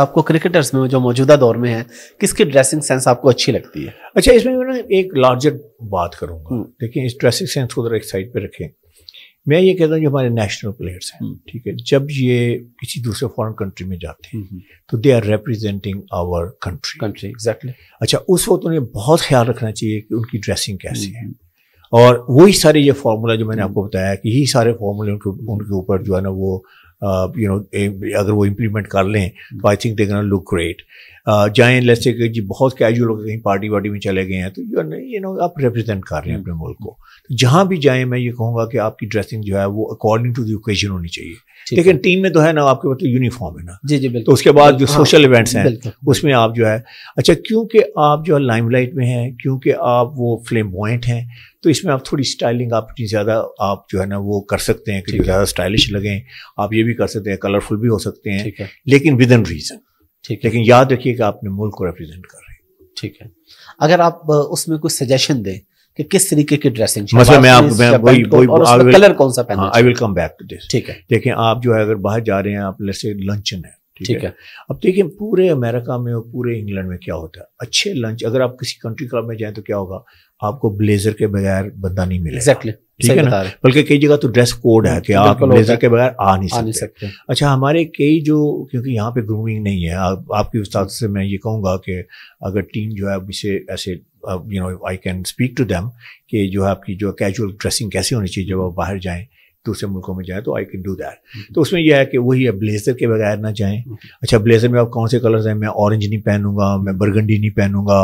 आपको क्रिकेटर्स में जो मौजूदा दौर में है किसकी ड्रेसिंग सेंस आपको अच्छी लगती है अच्छा इसमें मैं एक लार्जर बात करूंगा हम्म। देखिए इस ड्रेसिंग सेंस को एक साइड पे रखें मैं ये कहता हूँ जो हमारे नेशनल प्लेयर्स हैं हम्म। ठीक है जब ये किसी दूसरे फॉरेन कंट्री में जाते हैं हम्म, तो they are representing our country country exactly अच्छा उस वक्त उन्हें बहुत ख्याल रखना चाहिए कि उनकी ड्रेसिंग कैसी है और वही सारे ये फार्मूला जो मैंने आपको बताया कि यही सारे फार्मूले उनके उनके ऊपर जो है ना वो Uh, you know, if, if they implement, I think they're going to look great. जाएं लैसे कि जी बहुत कैजुअल हो कहीं पार्टी वार्टी में चले गए हैं तो यू यू नो आप रिप्रेजेंट कर रहे हैं हम्म। अपने मुल्क को तो जहाँ भी जाएँ मैं ये कहूँगा कि आपकी ड्रेसिंग जो है वो अकॉर्डिंग टू दी ओकेजन होनी चाहिए लेकिन टीम में तो है ना आपके मतलब यूनिफॉर्म है ना जी जी तो उसके बाद जो सोशल हाँ, इवेंट्स हैं उसमें आप जो है अच्छा क्योंकि आप जो है लाइमलाइट में हैं क्योंकि आप वो फ्लेम पॉइंट हैं तो इसमें आप थोड़ी स्टाइलिंग आप इतनी ज़्यादा आप जो है ना वो कर सकते हैं कि ज़्यादा स्टाइलिश लगें आप ये भी कर सकते हैं कलरफुल भी हो सकते हैं लेकिन विद इन रीज़न ठीक है लेकिन याद रखिए कि आपने मुल्क को रिप्रेजेंट कर रहे हैं ठीक है अगर आप उसमें कुछ सजेशन दें कि किस तरीके की ड्रेसिंग मतलब मैं आप मैं वही वही कलर कौन सा पहनना I will come back to this ठीक है देखें आप जो है अगर बाहर जा रहे हैं आप जैसे लंचन है ठीक है? अब देखिए पूरे अमेरिका में और पूरे इंग्लैंड में क्या होता है अच्छे लंच अगर आप किसी कंट्री क्लब में जाएं तो क्या होगा आपको ब्लेजर के बगैर बंदा नहीं मिलेगा exactly. ठीक है ना बल्कि कई जगह तो ड्रेस कोड है कि आप ब्लेजर के बगैर आ नहीं सकते, सकते। अच्छा हमारे कई जो क्योंकि यहाँ पे ग्रूमिंग नहीं है आप, आपके उस्ताद से मैं ये कहूँगा कि अगर टीम जो है इसे ऐसे you know I can speak to them कि जो है आपकी जो कैजुअल ड्रेसिंग कैसे होनी चाहिए जब आप बाहर जाएँ दूसरे मुल्कों में जाएँ तो आई कैन डू दैट तो उसमें यह है कि वही है ब्लेजर के बगैर ना जाएं हम्म। अच्छा ब्लेजर में आप कौन से कलर्स हैं मैं ऑरेंज नहीं पहनूंगा मैं बरगंडी नहीं पहनूंगा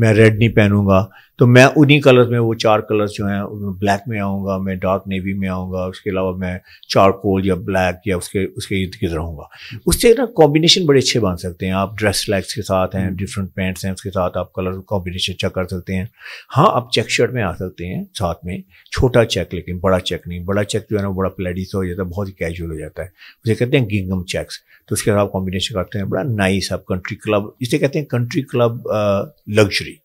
मैं रेड नहीं पहनूंगा तो मैं उन्हीं कलर्स में वो चार कलर्स जो हैं ब्लैक में आऊँगा मैं डार्क नेवी में आऊँगा उसके अलावा मैं चारकोल या ब्लैक या उसके उसके इर्द गिर्द रहूँगा हम्म। उससे ना कॉम्बिनेशन बड़े अच्छे बन सकते हैं आप ड्रेस लैक्स के साथ हैं डिफरेंट हम्म। पैंट्स हैं उसके साथ आप कलर कॉम्बिनेशन अच्छा कर सकते हैं हाँ आप चेक शर्ट में आ सकते हैं साथ में छोटा चेक लेकिन बड़ा चेक नहीं बड़ा चेक जो है ना बड़ा प्लेडिस हो जाता है बहुत ही कैजुअल हो जाता है उसे कहते हैं गिंगम चेक्स तो उसके अलावा कॉम्बिनेशन करते हैं बड़ा नाइस आप कंट्री क्लब इसे कहते हैं कंट्री क्लब लग्जरी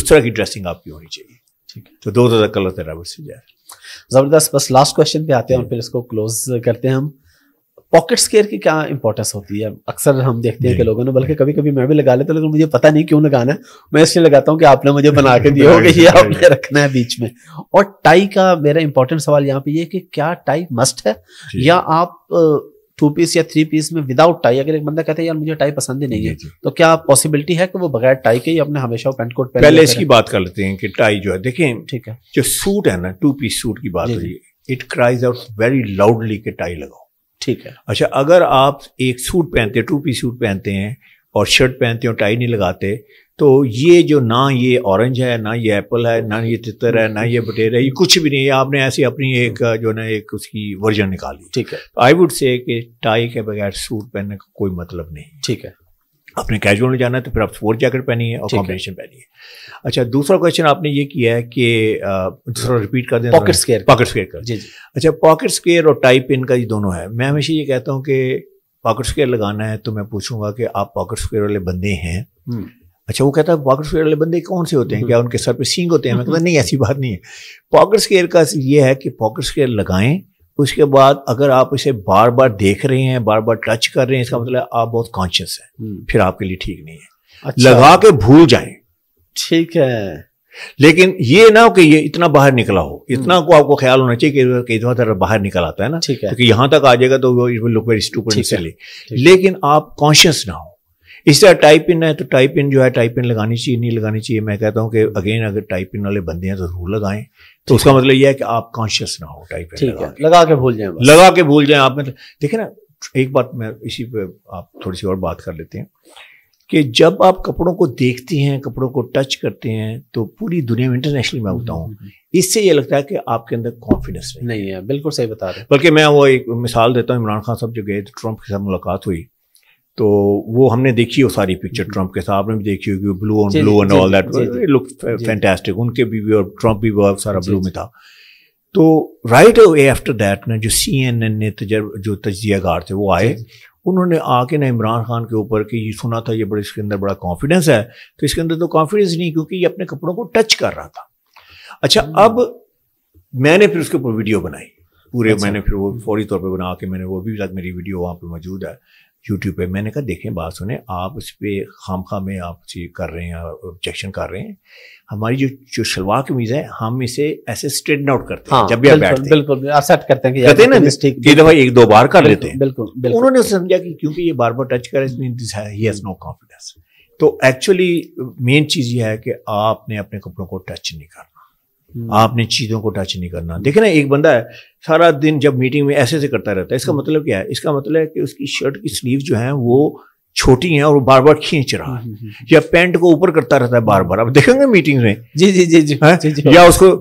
उस तरह की ड्रेसिंग आपकी होनी चाहिए ठीक है तो दो तरह कलर थे रबर से जबरदस्त बस लास्ट क्वेश्चन पे आते हैं और फिर इसको क्लोज करते हैं हम पॉकेट स्केयर की क्या इंपॉर्टेंस होती है अक्सर हम देखते हैं कि लोगों ने बल्कि कभी कभी मैं भी लगा लेता हूँ लेकिन मुझे पता नहीं क्यों लगाना है मैं इसलिए लगाता हूँ कि आपने मुझे बना के दिया होगा ये आपने रखना है बीच में और टाई का मेरा इंपॉर्टेंट सवाल यहाँ पे ये कि क्या टाई मस्ट है या आप टू पीस या थ्री पीस में विदाउट टाई अगर एक बंदा कहता है यार मुझे टाई पसंद ही नहीं है तो क्या पॉसिबिलिटी है कि वो बगैर टाई के ही अपने हमेशा पैंट कोट पहले, पहले इसकी बात कर लेते हैं कि टाई जो है देखें ठीक है जो सूट है ना टू पीस सूट की बात हो रही है it cries out very loudly के टाई लगाओ ठीक है अच्छा अगर आप एक सूट पहनते हैं टू पी सूट पहनते हैं और शर्ट पहनते हो टाई नहीं लगाते तो ये जो ना ये ऑरेंज है ना ये एप्पल है ना ये तितर है ना ये बटेरा है ये कुछ भी नहीं है आपने ऐसी अपनी एक हम्म। जो ना एक उसकी वर्जन निकाली ठीक है आई वुड से कि टाई के बगैर सूट पहनने का कोई मतलब नहीं ठीक है आपने कैजुअल में जाना है तो फिर आप स्पोर्ट जैकेट पहनिए और कॉम्बिनेशन पहनिए अच्छा दूसरा क्वेश्चन आपने ये किया है कि दूसरा रिपीट कर दें पॉकेट स्केयर पॉकेट स्केयर कर जी जी अच्छा पॉकेट स्केयर और टाइप पिन का ये दोनों है मैं हमेशा ये कहता हूँ कि पॉकेट स्केयर लगाना है तो मैं पूछूंगा कि आप पॉकेट स्केयर वाले बंदे हैं हम्म। अच्छा वो कहता है पॉकेट स्केयर वाले बंदे कौन से होते हैं हम्म। क्या उनके सर पे सींग होते हैं मैं कहता हम्म। नहीं ऐसी बात नहीं है पॉकेट स्केयर का ये है कि पॉकेट स्केयर लगाएं उसके बाद अगर आप इसे बार बार देख रहे हैं बार बार टच कर रहे हैं इसका मतलब आप बहुत कॉन्शियस हैं हम्म। फिर आपके लिए ठीक नहीं है अच्छा। लगा के भूल जाए ठीक है लेकिन ये ना कि ये इतना बाहर निकला हो इतना हम्म। को आपको ख्याल होना चाहिए कि इतना तरह बाहर निकल आता है ना ठीक है क्योंकि यहां तक आ जाएगा तो लुक वेरी लेकिन आप कॉन्शियस ना हो इस तरह टाइप इन है तो टाइप इन जो है टाइप इन लगानी चाहिए नहीं लगानी चाहिए मैं कहता हूँ कि अगेन अगर टाइप इन वाले बंदे हैं तो जरूर लगाएं तो उसका मतलब यह है कि आप कॉन्शियस ना हो टाइप इन लगा, लगा के भूल जाए लगा के भूल जाए आप मतलब देखे ना एक बात मैं इसी पे आप थोड़ी सी और बात कर लेते हैं कि जब आप कपड़ों को देखते हैं कपड़ों को टच करते हैं तो पूरी दुनिया में इंटरनेशनल मैं होता हूँ हम्म, हम्म, हम्म। इससे ये लगता है कि आपके अंदर कॉन्फिडेंस नहीं है बिल्कुल सही बता रहे बल्कि मैं वो एक मिसाल देता हूँ इमरान खान साहब जो गए थे तो ट्रंप के साथ मुलाकात हुई तो वो हमने देखी हो सारी पिक्चर हम्म। ट्रंप के साथ आपने भी देखी होगी blue on blue and all that look fantastic उनके भी और ट्रंप भी बहुत सारा ब्लू में था तो राइट अवे आफ्टर दैट ना जो सी एन एन ने तजर जो तजियागार थे वो आए उन्होंने आके ना इमरान खान के ऊपर कि ये सुना था ये बड़े इसके अंदर बड़ा कॉन्फिडेंस है तो इसके अंदर तो कॉन्फिडेंस नहीं क्योंकि ये अपने कपड़ों को टच कर रहा था अच्छा हम्म। अब मैंने फिर उसके ऊपर वीडियो बनाई पूरे अच्छा। मैंने फिर वो फौरी तौर पे बना के मैंने वो अभी तक मेरी वीडियो वहाँ पे मौजूद है यूट्यूब पे मैंने कहा देखें बात सुने आप उस पर खाम खा में आप कर रहे हैं ऑब्जेक्शन कर रहे हैं हमारी जो जो शलवार कमीज है हम इसे ऐसे स्ट्रेट आउट करते हैं हाँ, जब भी आप बैठते बिल्कुल एक्सेप्ट करते हैं कि कहते हैं ना मिस्टेक ये दफा एक दो बार कर लेते हैं बिल्कुल उन्होंने समझा कि क्योंकि ये बार बार टच करे ही हैज़ नो कॉन्फिडेंस तो एक्चुअली मेन चीज़ ये है कि आपने अपने कपड़ों को टच नहीं करना हम्म। आपने चीज़ों को टच नहीं करना देखे ना एक बंदा है सारा दिन जब मीटिंग में ऐसे ऐसे करता रहता है इसका हम्म। मतलब क्या है इसका मतलब है कि उसकी शर्ट की स्लीव जो है वो छोटी है और वो बार बार खींच रहा है हम्म, या पैंट को ऊपर करता रहता है बार बार आप देखेंगे मीटिंग में जी जी जी जी, जी, जी या उसको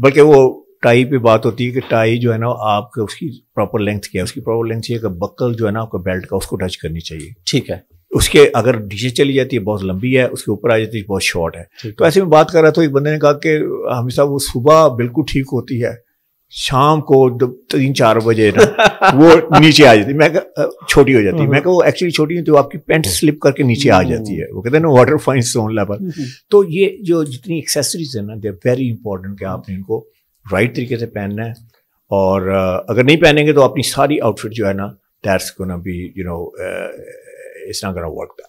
बल्कि वो टाई पे बात होती है कि टाई जो है ना आपके उसकी प्रॉपर लेंथ क्या है उसकी प्रॉपर लेंथ ये बकल जो है ना आपका बेल्ट का उसको टच करनी चाहिए ठीक है उसके अगर नीचे चली जाती है बहुत लंबी है उसके ऊपर आ जाती है बहुत शॉर्ट है तो ऐसे में बात कर रहा था एक बंदे ने कहा कि हमेशा साहब वो सुबह बिल्कुल ठीक होती है शाम को तीन चार बजे ना वो नीचे आ जाती मैं छोटी हो जाती मैं वो एक्चुअली छोटी होती है आपकी पेंट स्लिप करके नीचे आ जाती है वो कहते हैं ना वाटर फाइन सोन लेवल तो ये जो जितनी एक्सेसरीज है ना दे वेरी इंपॉर्टेंट कि आपने इनको राइट तरीके से पहनना है और अगर नहीं पहनेंगे तो अपनी सारी आउटफिट जो है ना दैट्स ना be you know it's not going to work then.